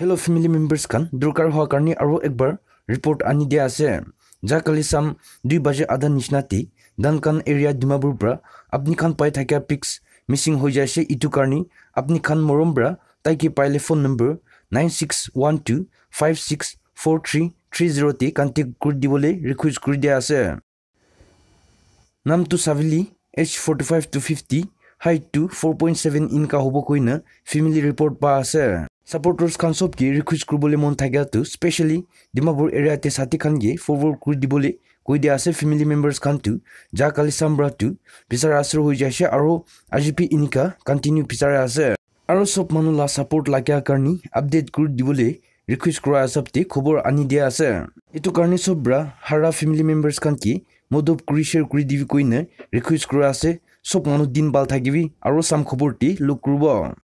hello' family members খান দৰকাৰ হোৱাৰ কাৰণে আৰু একবাৰ ৰিপৰ্ট আনি দিয়া আছে যা কালি চাম দুই বাজে আধা নিচিনাতে দানকান এৰিয়া ডিমাপুৰ পৰা আপুনি খান পাই থাকে পিক্স মিচিং হৈ যাইছে ইটো কাৰণে আপুনি খান মৰম পৰা তাইকে পাইলে phone number nine six one two five six four three three জিৰ'তে কণ্টেক্ট কৰি দিবলৈ ৰিকুৱেষ্ট কৰি দিয়া আছে নামটো চাবিলি H forty five two fifty eight two four point seven ইনকা হ'ব কৈ ফেমিলি ৰিপৰ্ট পোৱা আছে ছাপৰ্টাৰ্ছখন চবকে ৰিকুৱেষ্ট কৰিবলৈ মন থাকিলতো স্পেচিয়েলি ডিমাপুৰ এৰিয়াতে ছাতিখনকে ফৰৱৰ্ড কৰি দিবলৈ কৈ দিয়া আছে ফেমিলি মেম্বাৰ্ছ খানটো যা কালি চাম্বৰাটো বিচাৰ আচৰ হৈ যাইছে আৰু আজি পি ইনিকা কণ্টিনিউ বিচাৰে আছে আৰু চব মানুহ লা ছাপৰ্ট লাগে কাৰণে আপডেট কৰি দিবলৈ ৰিকুৱেষ্ট কৰা হিচাপতে খবৰ আনি দিয়া আছে এইটো কাৰণে চব্ৰা হাৰা ফেমিলি মেম্বাৰ্ছ খান কি মদব কৰি শ্বেয়াৰ কৰি দিবি কৈ নে ৰিকুৱেষ্ট কৰা আছে চব মানুহ দিন পাল থাকিবি আৰু চাম খবৰটি লগ কৰিব